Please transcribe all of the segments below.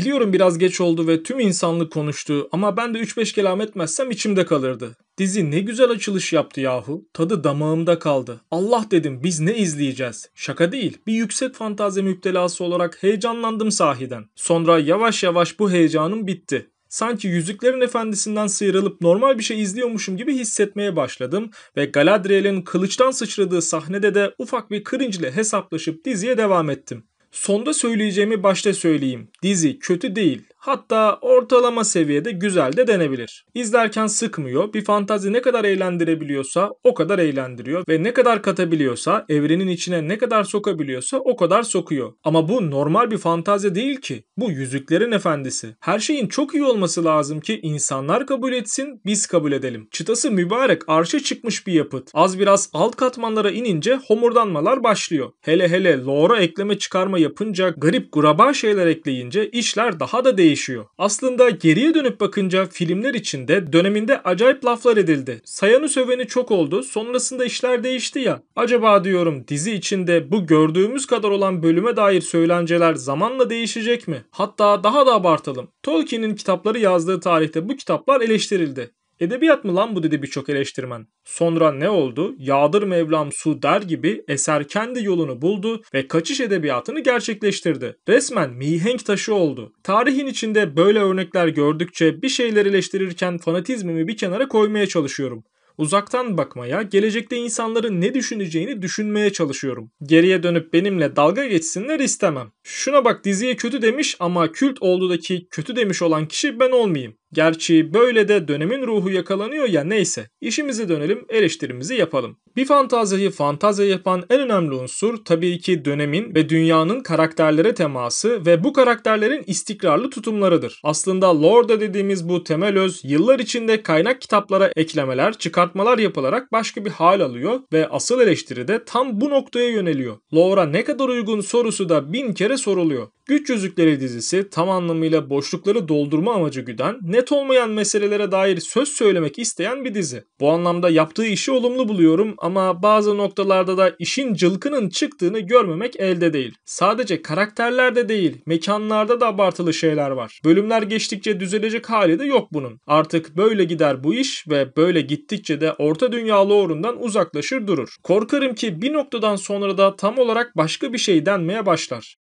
Biliyorum biraz geç oldu ve tüm insanlık konuştu ama ben de 3-5 kelam etmezsem içimde kalırdı. Dizi ne güzel açılış yaptı yahu. Tadı damağımda kaldı. Allah dedim biz ne izleyeceğiz? Şaka değil. Bir yüksek fantazi müptelası olarak heyecanlandım sahiden. Sonra yavaş yavaş bu heyecanım bitti. Sanki Yüzüklerin Efendisi'nden sıyrılıp normal bir şey izliyormuşum gibi hissetmeye başladım ve Galadriel'in kılıçtan sıçradığı sahnede de ufak bir cringe ile hesaplaşıp diziye devam ettim. Sonda söyleyeceğimi başta söyleyeyim. Dizi kötü değil. Hatta ortalama seviyede güzel de denebilir. İzlerken sıkmıyor, bir fantazi ne kadar eğlendirebiliyorsa o kadar eğlendiriyor ve ne kadar katabiliyorsa, evrenin içine ne kadar sokabiliyorsa o kadar sokuyor. Ama bu normal bir fantazi değil ki. Bu Yüzüklerin Efendisi. Her şeyin çok iyi olması lazım ki insanlar kabul etsin, biz kabul edelim. Çıtası mübarek arşa çıkmış bir yapıt. Az biraz alt katmanlara inince homurdanmalar başlıyor. Hele hele lore'a ekleme çıkarma yapınca, garip guraba şeyler ekleyince işler daha da değişiyor. Aslında geriye dönüp bakınca filmler içinde döneminde acayip laflar edildi. Sayanı söveni çok oldu. Sonrasında işler değişti ya. Acaba diyorum dizi içinde bu gördüğümüz kadar olan bölüme dair söylenceler zamanla değişecek mi? Hatta daha da abartalım. Tolkien'in kitapları yazdığı tarihte bu kitaplar eleştirildi. Edebiyat mı lan bu dedi birçok eleştirmen. Sonra ne oldu? Yağdır Mevlam su der gibi eser kendi yolunu buldu ve kaçış edebiyatını gerçekleştirdi. Resmen mihenk taşı oldu. Tarihin içinde böyle örnekler gördükçe bir şeyler eleştirirken fanatizmimi bir kenara koymaya çalışıyorum. Uzaktan bakmaya, gelecekte insanların ne düşüneceğini düşünmeye çalışıyorum. Geriye dönüp benimle dalga geçsinler istemem. Şuna bak diziye kötü demiş ama kült olduğudaki kötü demiş olan kişi ben olmayayım. Gerçi böyle de dönemin ruhu yakalanıyor ya neyse. İşimize dönelim, eleştirimizi yapalım. Bir fantaziyi fantazya yapan en önemli unsur tabii ki dönemin ve dünyanın karakterlere teması ve bu karakterlerin istikrarlı tutumlarıdır. Aslında Lorda dediğimiz bu temel öz yıllar içinde kaynak kitaplara eklemeler, çıkartmalar yapılarak başka bir hal alıyor ve asıl eleştiri de tam bu noktaya yöneliyor. Lora ne kadar uygun sorusu da bin kere soruluyor. Güç Yüzükleri dizisi tam anlamıyla boşlukları doldurma amacı güden ne net olmayan meselelere dair söz söylemek isteyen bir dizi. Bu anlamda yaptığı işi olumlu buluyorum ama bazı noktalarda da işin cılkının çıktığını görmemek elde değil. Sadece karakterlerde değil, mekanlarda da abartılı şeyler var. Bölümler geçtikçe düzelecek hali de yok bunun. Artık böyle gider bu iş ve böyle gittikçe de orta dünya lore'undan uzaklaşır durur. Korkarım ki bir noktadan sonra da tam olarak başka bir şey denmeye başlar.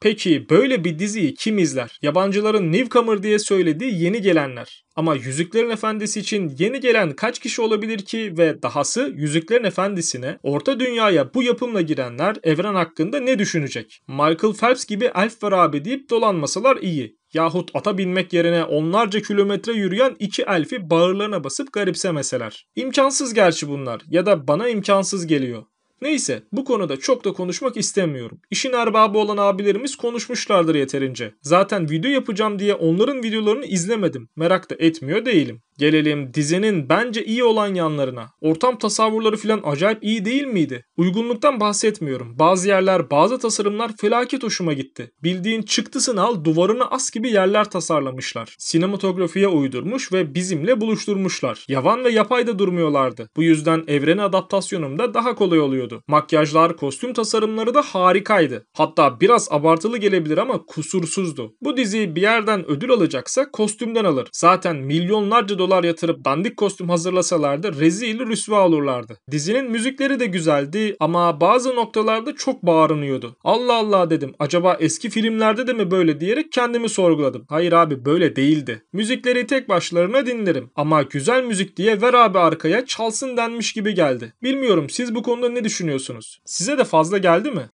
Peki böyle bir diziyi kim izler? Yabancıların newcomer diye söylediği yeni gelenler. Ama Yüzüklerin Efendisi için yeni gelen kaç kişi olabilir ki ve dahası Yüzüklerin Efendisi'ne orta dünyaya bu yapımla girenler evren hakkında ne düşünecek? Michael Phelps gibi elf var abi deyip dolanmasalar iyi yahut ata binmek yerine onlarca kilometre yürüyen iki elfi bağırlarına basıp garipsemeseler. İmkansız gerçi bunlar ya da bana imkansız geliyor. Neyse bu konuda çok da konuşmak istemiyorum. İşin erbabı olan abilerimiz konuşmuşlardır yeterince. Zaten video yapacağım diye onların videolarını izlemedim. Merak da etmiyor değilim. Gelelim dizinin bence iyi olan yanlarına. Ortam tasavvurları filan acayip iyi değil miydi? Uygunluktan bahsetmiyorum. Bazı yerler, bazı tasarımlar felaket hoşuma gitti. Bildiğin çıktısını al, duvarını as gibi yerler tasarlamışlar. Sinematografiye uydurmuş ve bizimle buluşturmuşlar. Yavan ve yapay da durmuyorlardı. Bu yüzden evrene adaptasyonum da daha kolay oluyordu ediyordu. Makyajlar, kostüm tasarımları da harikaydı. Hatta biraz abartılı gelebilir ama kusursuzdu. Bu diziyi bir yerden ödül alacaksa kostümden alır. Zaten milyonlarca dolar yatırıp dandik kostüm hazırlasalardı rezil rüsva olurlardı. Dizinin müzikleri de güzeldi ama bazı noktalarda çok bağırınıyordu. Allah Allah dedim acaba eski filmlerde de mi böyle diyerek kendimi sorguladım. Hayır abi böyle değildi. Müzikleri tek başlarına dinlerim ama güzel müzik diye ver abi arkaya çalsın denmiş gibi geldi. Bilmiyorum siz bu konuda ne düşünüyorsunuz? düşünüyorsunuz? Size de fazla geldi mi?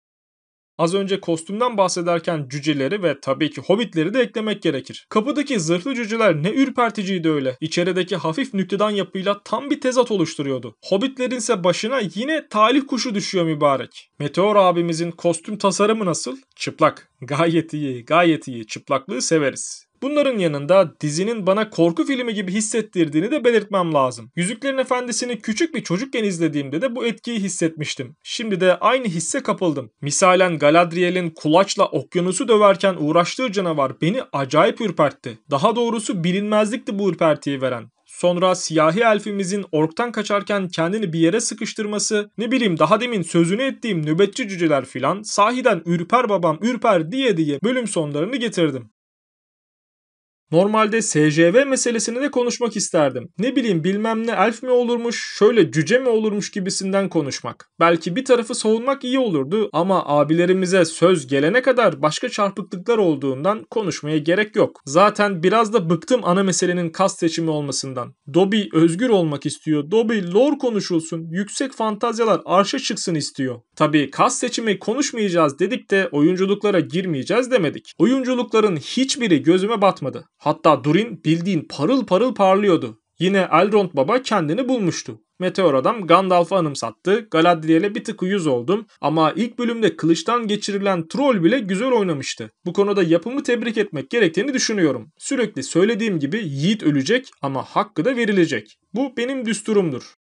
Az önce kostümden bahsederken cüceleri ve tabii ki hobbitleri de eklemek gerekir. Kapıdaki zırhlı cüceler ne ürperticiydi öyle. İçerideki hafif nüktedan yapıyla tam bir tezat oluşturuyordu. Hobbitlerin ise başına yine talih kuşu düşüyor mübarek. Meteor abimizin kostüm tasarımı nasıl? Çıplak. Gayet iyi, gayet iyi. Çıplaklığı severiz. Bunların yanında dizinin bana korku filmi gibi hissettirdiğini de belirtmem lazım. Yüzüklerin Efendisi'ni küçük bir çocukken izlediğimde de bu etkiyi hissetmiştim. Şimdi de aynı hisse kapıldım. Misalen Galadriel'in kulaçla okyanusu döverken uğraştığı canavar beni acayip ürpertti. Daha doğrusu bilinmezlikti bu ürpertiyi veren. Sonra siyahi elfimizin orktan kaçarken kendini bir yere sıkıştırması, ne bileyim daha demin sözünü ettiğim nöbetçi cüceler filan sahiden ürper babam ürper diye diye bölüm sonlarını getirdim. Normalde SJV meselesini de konuşmak isterdim. Ne bileyim bilmem ne elf mi olurmuş, şöyle cüce mi olurmuş gibisinden konuşmak. Belki bir tarafı savunmak iyi olurdu ama abilerimize söz gelene kadar başka çarpıklıklar olduğundan konuşmaya gerek yok. Zaten biraz da bıktım ana meselenin kas seçimi olmasından. Dobby özgür olmak istiyor. Dobby lore konuşulsun, yüksek fantazyalar arşa çıksın istiyor. Tabii kas seçimi konuşmayacağız dedik de oyunculuklara girmeyeceğiz demedik. Oyunculukların hiçbiri gözüme batmadı. Hatta Durin bildiğin parıl parıl parlıyordu. Yine Elrond Baba kendini bulmuştu. Meteor adam Gandalf'ı anımsattı. Galadriel'e bir tık uyuz oldum ama ilk bölümde kılıçtan geçirilen troll bile güzel oynamıştı. Bu konuda yapımı tebrik etmek gerektiğini düşünüyorum. Sürekli söylediğim gibi Yiğit ölecek ama hakkı da verilecek. Bu benim düsturumdur.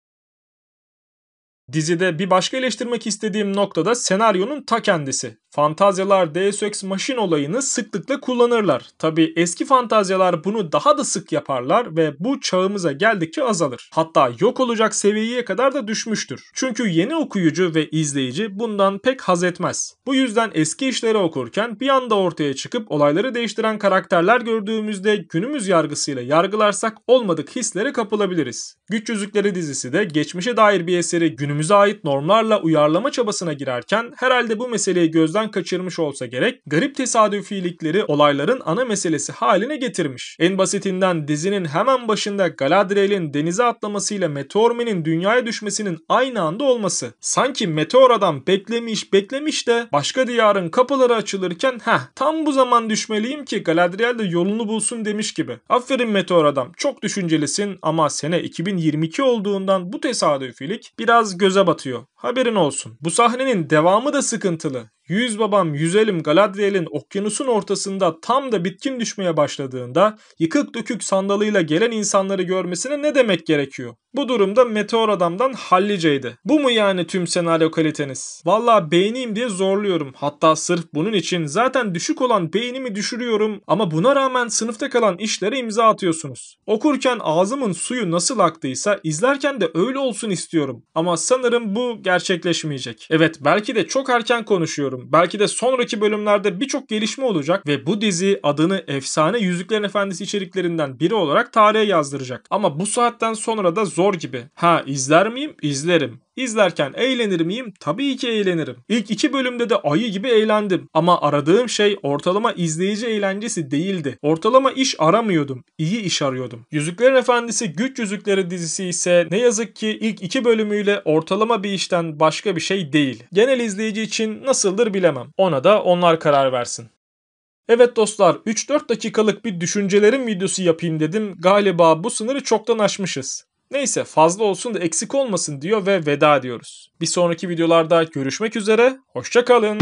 Dizide bir başka eleştirmek istediğim noktada senaryonun ta kendisi. Fantazyalar Deus Ex Machina olayını sıklıkla kullanırlar. Tabi eski fantazyalar bunu daha da sık yaparlar ve bu çağımıza geldikçe azalır. Hatta yok olacak seviyeye kadar da düşmüştür. Çünkü yeni okuyucu ve izleyici bundan pek haz etmez. Bu yüzden eski işleri okurken bir anda ortaya çıkıp olayları değiştiren karakterler gördüğümüzde günümüz yargısıyla yargılarsak olmadık hislere kapılabiliriz. Güç Yüzükleri dizisi de geçmişe dair bir eseri günümüze ait normlarla uyarlama çabasına girerken herhalde bu meseleyi gözden kaçırmış olsa gerek garip tesadüfilikleri olayların ana meselesi haline getirmiş. En basitinden dizinin hemen başında Galadriel'in denize atlamasıyla Meteormen'in dünyaya düşmesinin aynı anda olması. Sanki Meteor adam beklemiş beklemiş de başka diyarın kapıları açılırken heh tam bu zaman düşmeliyim ki Galadriel de yolunu bulsun demiş gibi. Aferin Meteor adam çok düşüncelisin ama sene 2000 2022 olduğundan bu tesadüfilik biraz göze batıyor. Haberin olsun. Bu sahnenin devamı da sıkıntılı. Yüz babam yüzelim Galadriel'in okyanusun ortasında tam da bitkin düşmeye başladığında yıkık dökük sandalıyla gelen insanları görmesine ne demek gerekiyor? Bu durumda Meteor Adam'dan halliceydi. Bu mu yani tüm senaryo kaliteniz? Valla beğeneyim diye zorluyorum. Hatta sırf bunun için zaten düşük olan beynimi düşürüyorum ama buna rağmen sınıfta kalan işlere imza atıyorsunuz. Okurken ağzımın suyu nasıl aktıysa izlerken de öyle olsun istiyorum. Ama sanırım bu gerçekleşmeyecek. Evet belki de çok erken konuşuyorum. Belki de sonraki bölümlerde birçok gelişme olacak ve bu dizi adını efsane Yüzüklerin Efendisi içeriklerinden biri olarak tarihe yazdıracak. Ama bu saatten sonra da zor zor gibi. Ha izler miyim? İzlerim. İzlerken eğlenir miyim? Tabii ki eğlenirim. İlk iki bölümde de ayı gibi eğlendim. Ama aradığım şey ortalama izleyici eğlencesi değildi. Ortalama iş aramıyordum. İyi iş arıyordum. Yüzüklerin Efendisi Güç Yüzükleri dizisi ise ne yazık ki ilk iki bölümüyle ortalama bir işten başka bir şey değil. Genel izleyici için nasıldır bilemem. Ona da onlar karar versin. Evet dostlar 3-4 dakikalık bir düşüncelerim videosu yapayım dedim. Galiba bu sınırı çoktan aşmışız. Neyse fazla olsun da eksik olmasın diyor ve veda diyoruz. Bir sonraki videolarda görüşmek üzere. Hoşçakalın.